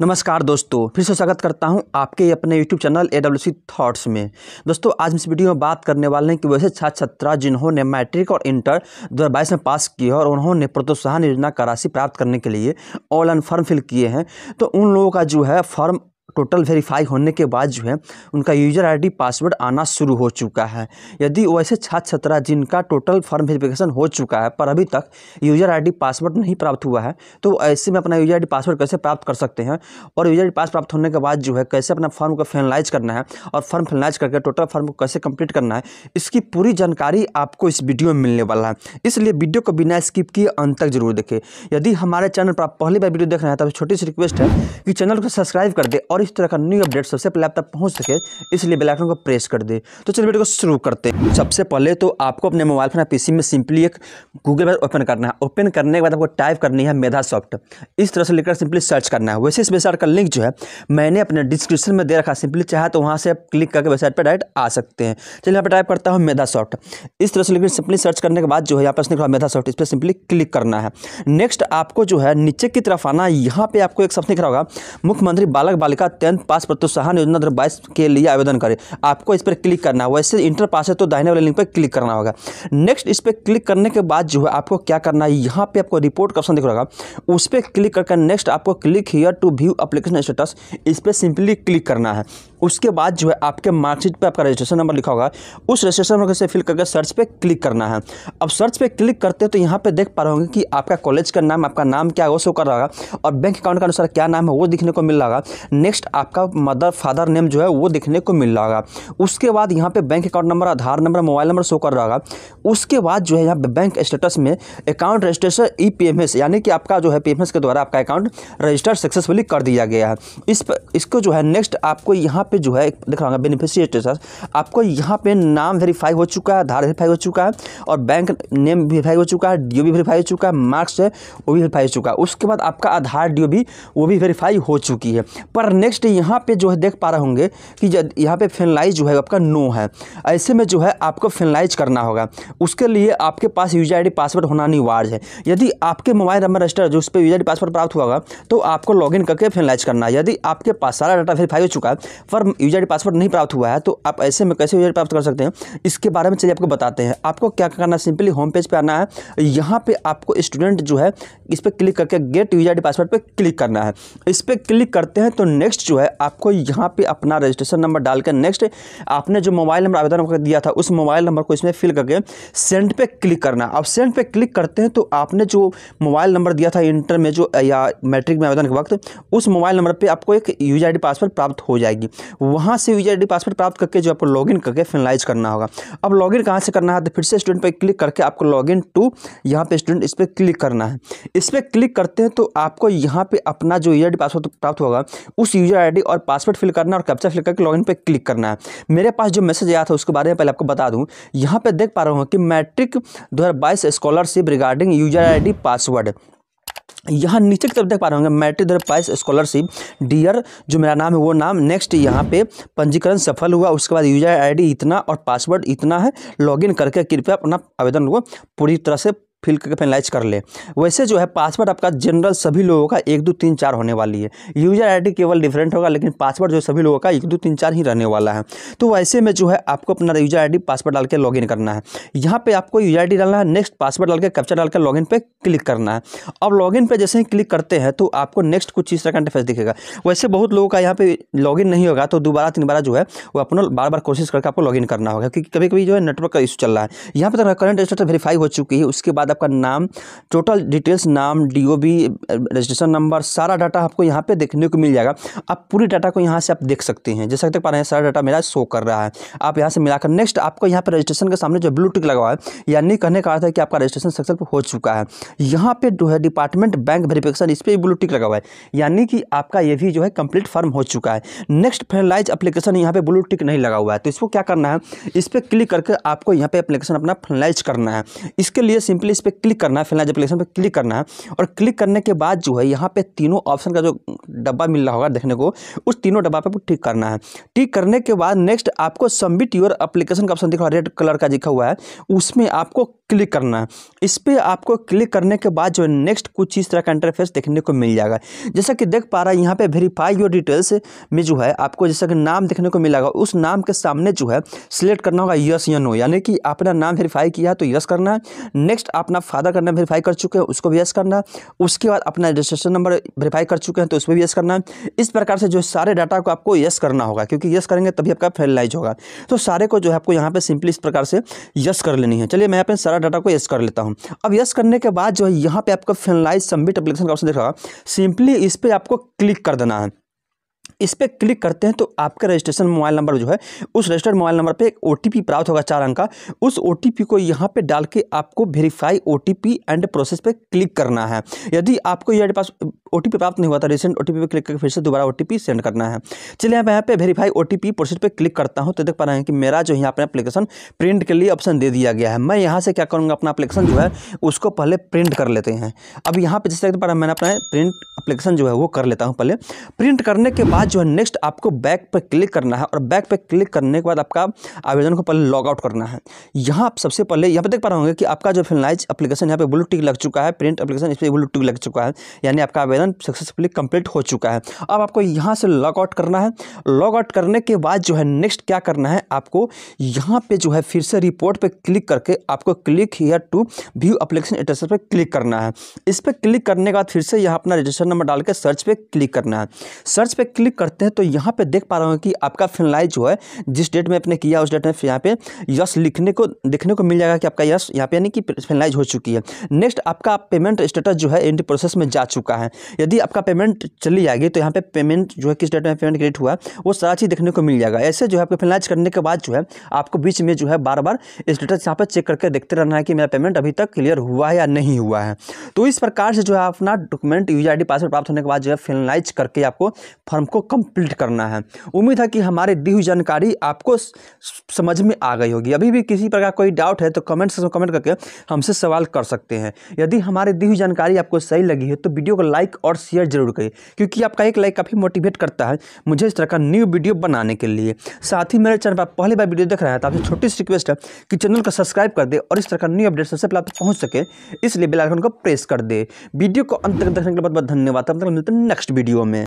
नमस्कार दोस्तों फिर से स्वागत करता हूं आपके अपने YouTube channel A W C thoughts में दोस्तों आज हम इस वीडियो में बात करने वाले हैं कि वैसे छात्र छात्रा जिन्होंने मैट्रिक और इंटर दो में पास किया और उन्होंने प्रोत्साहन योजना का राशि प्राप्त करने के लिए ऑनलाइन फॉर्म फिल किए हैं तो उन लोगों का जो है फॉर्म टोटल वेरीफाई होने के बाद जो है उनका यूज़र आईडी पासवर्ड आना शुरू हो चुका है यदि वैसे छात्र छात्रा जिनका टोटल फॉर्म वेरिफिकेशन हो चुका है पर अभी तक यूज़र आईडी पासवर्ड नहीं प्राप्त हुआ है तो ऐसे में अपना यूज़र आईडी पासवर्ड कैसे प्राप्त कर सकते हैं और यूज़र आईडी पास प्राप्त होने के बाद जो है कैसे अपना फॉर्म को फाइनलाइज करना है और फॉर्म फाइनलाइज करके टोटल फॉर्म को कैसे कंप्लीट करना है इसकी पूरी जानकारी आपको इस वीडियो में मिलने वाला है इसलिए वीडियो को बिना स्किप किए अंत तक जरूर देखें यदि हमारे चैनल पर आप पहली बार वीडियो देख रहे हैं तो छोटी सी रिक्वेस्ट है कि चैनल को सब्सक्राइब कर दे और इस इस तरह का न्यू अपडेट सबसे पहले आप तक पहुंच सके इसलिए बेल आइकन को प्रेस कर दे तो चलिए वीडियो को शुरू करते हैं सबसे पहले तो आपको अपने मोबाइल फोन पीसी में सिंपली एक गूगल पर ओपन करना है ओपन करने के बाद आपको टाइप करनी है मेधा सॉफ्ट इस तरह से लेकर सिंपली सर्च करना है वैसे इस वेबसाइट का लिंक जो है मैंने अपने डिस्क्रिप्शन में दे रखा सिंपली चाहे तो वहाँ से क्लिक करके वेबसाइट पर डायरेक्ट आ सकते हैं चलिए यहाँ पर टाइप करता हूँ मेधा सॉफ्ट इस तरह से लेकर सिंपली सर्च करने के बाद जो है यहाँ पर उसने मेधा सॉफ्ट इस पर सिंपली क्लिक करना है नेक्स्ट आपको जो है नीचे की तरफ आना यहाँ पर आपको एक सबसे रहा होगा मुख्यमंत्री बालक बालिका अत्यंत पास प्रोत्साहन योजना दो बाईस के लिए आवेदन करें आपको इस पर क्लिक करना है वैसे इंटर पास है तो दाहिने वाले लिंक पर क्लिक करना होगा नेक्स्ट इस पर क्लिक करने के बाद जो है आपको क्या करना है यहाँ पे आपको रिपोर्ट का ऑप्शन दिख रहा होगा उस पर क्लिक करके नेक्स्ट आपको click here to view application status इस पर सिंपली क्लिक करना है उसके बाद जो है आपके मार्कशीट पे आपका रजिस्ट्रेशन नंबर लिखा होगा उस रजिस्ट्रेशन नंबर से फिल करके सर्च पे क्लिक करना है अब सर्च पे क्लिक करते तो यहाँ पे देख पा रहे होंगे कि आपका कॉलेज का नाम आपका नाम क्या है वो शो कर रहा होगा और बैंक अकाउंट का अनुसार क्या नाम है वो दिखने को मिल रहा होगा नेक्स्ट आपका मदर फादर नेम जो है वो दिखने को मिल रहा होगा उसके बाद यहाँ पर bank account number Aadhaar number mobile number show कर रहा होगा उसके बाद जो है यहाँ बैंक स्टेटस में अकाउंट रजिस्ट्रेशन ई पी यानी कि आपका जो है पी के द्वारा आपका अकाउंट रजिस्टर सक्सेसफुली कर दिया गया है इस पर इसको जो है नेक्स्ट आपको यहाँ पे जो है दिख रहा बेनिफिशियरी स्टेटस आपको यहाँ पे नाम वेरीफाई हो चुका है आधार वेरीफाई हो चुका है और बैंक नेम वेरीफाई हो चुका है डी भी वेरीफाई हो चुका है मार्क्स है वो भी वेरीफाई हो चुका है उसके बाद आपका आधार डी भी वो भी वेरीफाई हो चुकी है पर नेक्स्ट यहाँ पर जो है देख पा रहे होंगे कि यहाँ पर फिनलाइज जो है आपका नो है ऐसे में जो है आपको फिनलाइज करना होगा उसके लिए आपके पास यूजर आई पासवर्ड होना अनिवार्य है यदि आपके मोबाइल नंबर रजिस्टर जो उस पर यूजर पासवर्ड प्राप्त हुआ तो आपको लॉगिन करके फिनलाइज करना है यदि आपके पास सारा डाटा वेरीफाई हो चुका है और यूजर पासवर्ड नहीं प्राप्त हुआ है तो आप ऐसे में कैसे यूजर प्राप्त कर सकते हैं इसके बारे में चलिए आपको बताते हैं आपको क्या करना है सिंपली होम पेज पर आना है यहाँ पर आपको स्टूडेंट जो है इस पर क्लिक करके गेट यूजर पासवर्ड पर क्लिक करना है इस पर क्लिक करते हैं तो नेक्स्ट जो है आपको यहाँ पर अपना रजिस्ट्रेशन नंबर डालकर नेक्स्ट आपने जो मोबाइल नंबर आवेदन दिया था उस मोबाइल नंबर को इसमें फिल करके सेंड पे क्लिक करना अब सेंड पे क्लिक करते हैं तो आपने जो मोबाइल नंबर दिया था इंटर में जो या मैट्रिक में आवेदन के वक्त उस मोबाइल नंबर पर आपको एक यूज आई पासवर्ड प्राप्त हो जाएगी वहाँ से यूजर आई पासवर्ड प्राप्त करके जो आपको लॉग करके फिनलाइज करना होगा अब लॉग कहाँ से करना है तो फिर से स्टूडेंट पर क्लिक करके आपको इन टू यहाँ पे स्टूडेंट इस पर क्लिक करना है इस पर क्लिक करते हैं तो आपको यहाँ पर अपना जो यूजर आई पासवर्ड प्राप्त होगा उस यूजर आई और पासवर्ड फिल करना और कैप्चा फिल करके लॉग पर क्लिक करना है मेरे पास जो मैसेज आया था उसके बारे में पहले आपको बता दूँ यहाँ पर देख पा रहा हूँ कि मैट्रिक दो scholarship regarding user ID password यहाँ नीचे की तरफ देख पा रहे होंगे मैट्रिक दर पाइस स्कॉलरशिप डियर जो मेरा नाम है वो नाम नेक्स्ट यहाँ पे पंजीकरण सफल हुआ उसके बाद यूजर आईडी इतना और पासवर्ड इतना है लॉगिन करके कृपया अपना आवेदन को पूरी तरह से फिल करके एनालाइज कर ले वैसे जो है पासवर्ड आपका जनरल सभी लोगों का एक दो तीन चार होने वाली है यूजर आईडी केवल डिफरेंट होगा लेकिन पासवर्ड जो सभी लोगों का एक दो तीन चार ही रहने वाला है तो वैसे में जो है आपको अपना यूजर आईडी पासवर्ड डाल के लॉगिन करना है यहाँ पे आपको यूजर आईडी डालना है नेक्स्ट पासवर्ड डाल के कैप्चर डाल के इन पर क्लिक करना है अब लॉगिन पर जैसे ही क्लिक करते हैं तो आपको नेक्स्ट कुछ इस तरह का इंटरफेस दिखेगा वैसे बहुत लोगों का यहाँ पे इन नहीं होगा तो दोबारा तीन बारा जो है वो अपना बार बार कोशिश करके आपको इन करना होगा क्योंकि कभी कभी जो है नेटवर्क का इशू चल रहा है यहाँ पर करंट स्टेटस वेरीफाई हो चुकी है उसके बाद बाद आपका नाम टोटल डिटेल्स नाम डीओबी रजिस्ट्रेशन नंबर सारा डाटा आपको यहाँ पे देखने को मिल जाएगा आप पूरी डाटा को यहाँ से आप देख सकते हैं जैसा देख पा रहे हैं सारा डाटा मेरा शो कर रहा है आप यहाँ से मिलाकर नेक्स्ट आपको यहाँ पर रजिस्ट्रेशन के सामने जो ब्लूटूथ लगा हुआ है यानी कहने का अर्थ है कि आपका रजिस्ट्रेशन सक्सेस हो चुका है यहाँ पर जो है डिपार्टमेंट बैंक वेरिफिकेशन इस पर भी टिक लगा हुआ है यानी कि आपका ये भी जो है कंप्लीट फॉर्म हो चुका है नेक्स्ट फाइनलाइज अप्लीकेशन यहाँ पे ब्लू टिक नहीं लगा हुआ है तो इसको क्या करना है इस पर क्लिक करके आपको यहाँ पे अप्लीकेशन अपना फाइनलाइज करना है इसके लिए सिंपली इस पर क्लिक करना है फिलहाइज एप्लीकेशन पर क्लिक करना है और क्लिक करने के बाद जो है यहाँ पे तीनों ऑप्शन का जो डब्बा मिल रहा होगा देखने को उस तीनों डब्बा पर टिक करना है टिक करने के बाद नेक्स्ट आपको सबमिट योर अप्लीकेशन का ऑप्शन दिखा रेड कलर का दिखा हुआ है उसमें आपको क्लिक करना है इस पर आपको क्लिक करने के बाद जो नेक्स्ट कुछ इस तरह का इंटरफेस देखने को मिल जाएगा जैसा कि देख पा रहा है यहाँ पे वेरीफाई योर डिटेल्स में जो है आपको जैसा कि नाम देखने को मिलेगा उस नाम के सामने जो है सिलेक्ट करना होगा यस या नो यानी कि अपना नाम वेरीफाई किया तो यस करना है नेक्स्ट अपना फादर का नाम वेरीफाई कर चुके हैं उसको भी यस करना है उसके बाद अपना रजिस्ट्रेशन नंबर वेरीफाई कर चुके हैं तो उस पर भी यस करना है इस प्रकार से जो सारे डाटा को आपको यस करना होगा क्योंकि यस करेंगे तभी आपका फाइनलाइज होगा तो सारे को जो है आपको यहाँ पर सिंपली इस प्रकार से यस कर लेनी है चलिए मैं यहाँ पर सारा सारा डाटा को यस कर लेता हूँ अब यस करने के बाद जो है यहाँ पे आपका फिनलाइज सबमिट एप्लीकेशन का ऑप्शन देख रहा सिंपली इस पर आपको क्लिक कर देना है इस पर क्लिक करते हैं तो आपका रजिस्ट्रेशन मोबाइल नंबर जो है उस रजिस्टर्ड मोबाइल नंबर पे एक ओ प्राप्त होगा चार अंक का उस ओ को यहाँ पे डाल के आपको वेरीफाई ओ एंड प्रोसेस पे क्लिक करना है यदि आपको ये पास ओ प्राप्त नहीं हुआ था रिसेंट ओ पे क्लिक करके फिर से दोबारा ओ सेंड करना है चलिए अब यहाँ पे वेरीफाई ओ टी प्रोसीड पर क्लिक करता हूँ तो देख पा रहे हैं कि मेरा जो यहाँ पर अपलीकेशन प्रिंट के लिए ऑप्शन दे दिया गया है मैं यहाँ से क्या करूँगा अपना अपलीकेशन जो है उसको पहले प्रिंट कर लेते हैं अब यहाँ पर जैसे देख पा रहे हैं मैंने अपना प्रिंट अप्लीकेशन जो है वो कर लेता हूँ पहले प्रिंट करने के बाद जो है नेक्स्ट आपको बैक पर क्लिक करना है और बैक पर क्लिक करने के बाद आपका आवेदन को पहले लॉग आउट करना है यहाँ आप सबसे पहले यहाँ पर देख पा रहे होंगे कि आपका जो फिलनाइज अप्लीकेशन यहाँ पे ब्लू टिक लग चुका है प्रिंट अपलीकेशन इस पर ब्लू टिक लग चुका है यानी आपका आवेदन आवेदन सक्सेसफुली कंप्लीट हो चुका है अब आपको यहाँ से लॉग आउट करना है लॉग आउट करने के बाद जो है नेक्स्ट क्या करना है आपको यहाँ पे जो है फिर से रिपोर्ट पे क्लिक करके आपको click here to view application address पे क्लिक करना है इस पर क्लिक करने के बाद फिर से यहाँ अपना रजिस्टर नंबर डाल के सर्च पे क्लिक करना है सर्च पे क्लिक करते हैं तो यहाँ पे देख पा रहे हो कि आपका फिनलाइज जो है जिस डेट में आपने किया उस डेट में यहाँ पे यस लिखने को देखने को मिल जाएगा कि आपका यस यहाँ पे यानी कि फिनलाइज हो चुकी है नेक्स्ट आपका पेमेंट स्टेटस जो है एंड प्रोसेस में जा चुका है यदि आपका पेमेंट चली जाएगी तो यहाँ पे पेमेंट जो है किस डेट में पेमेंट क्रिएट हुआ वो सारा चीज़ देखने को मिल जाएगा ऐसे जो है आपको फिनाइज करने के बाद जो है आपको बीच में जो है बार बार स्टेटस यहाँ पर चेक करके देखते रहना है कि मेरा पेमेंट अभी तक क्लियर हुआ है या नहीं हुआ है तो इस प्रकार से जो है अपना डॉक्यूमेंट यूजर आई पासवर्ड प्राप्त होने के बाद जो है फिनाइज करके आपको फॉर्म को कम्प्लीट करना है उम्मीद है कि हमारी दी हुई जानकारी आपको समझ में आ गई होगी अभी भी किसी प्रकार कोई डाउट है तो कमेंट कमेंट करके हमसे सवाल कर सकते हैं यदि हमारी दी हुई जानकारी आपको सही लगी है तो वीडियो को लाइक और शेयर जरूर करिए क्योंकि आपका एक लाइक काफ़ी मोटिवेट करता है मुझे इस तरह का न्यू वीडियो बनाने के लिए साथ ही मेरे चैनल पर पहली बार वीडियो देख रहा है तो आपसे छोटी सी रिक्वेस्ट है कि चैनल को सब्सक्राइब कर दे और इस तरह का न्यू अपडेट सबसे पहले आप पहुँच सके इसलिए बेलाइकन को प्रेस कर दे वीडियो को अंत तक देखने के लिए बहुत बहुत धन्यवाद मिलते हैं नेक्स्ट वीडियो में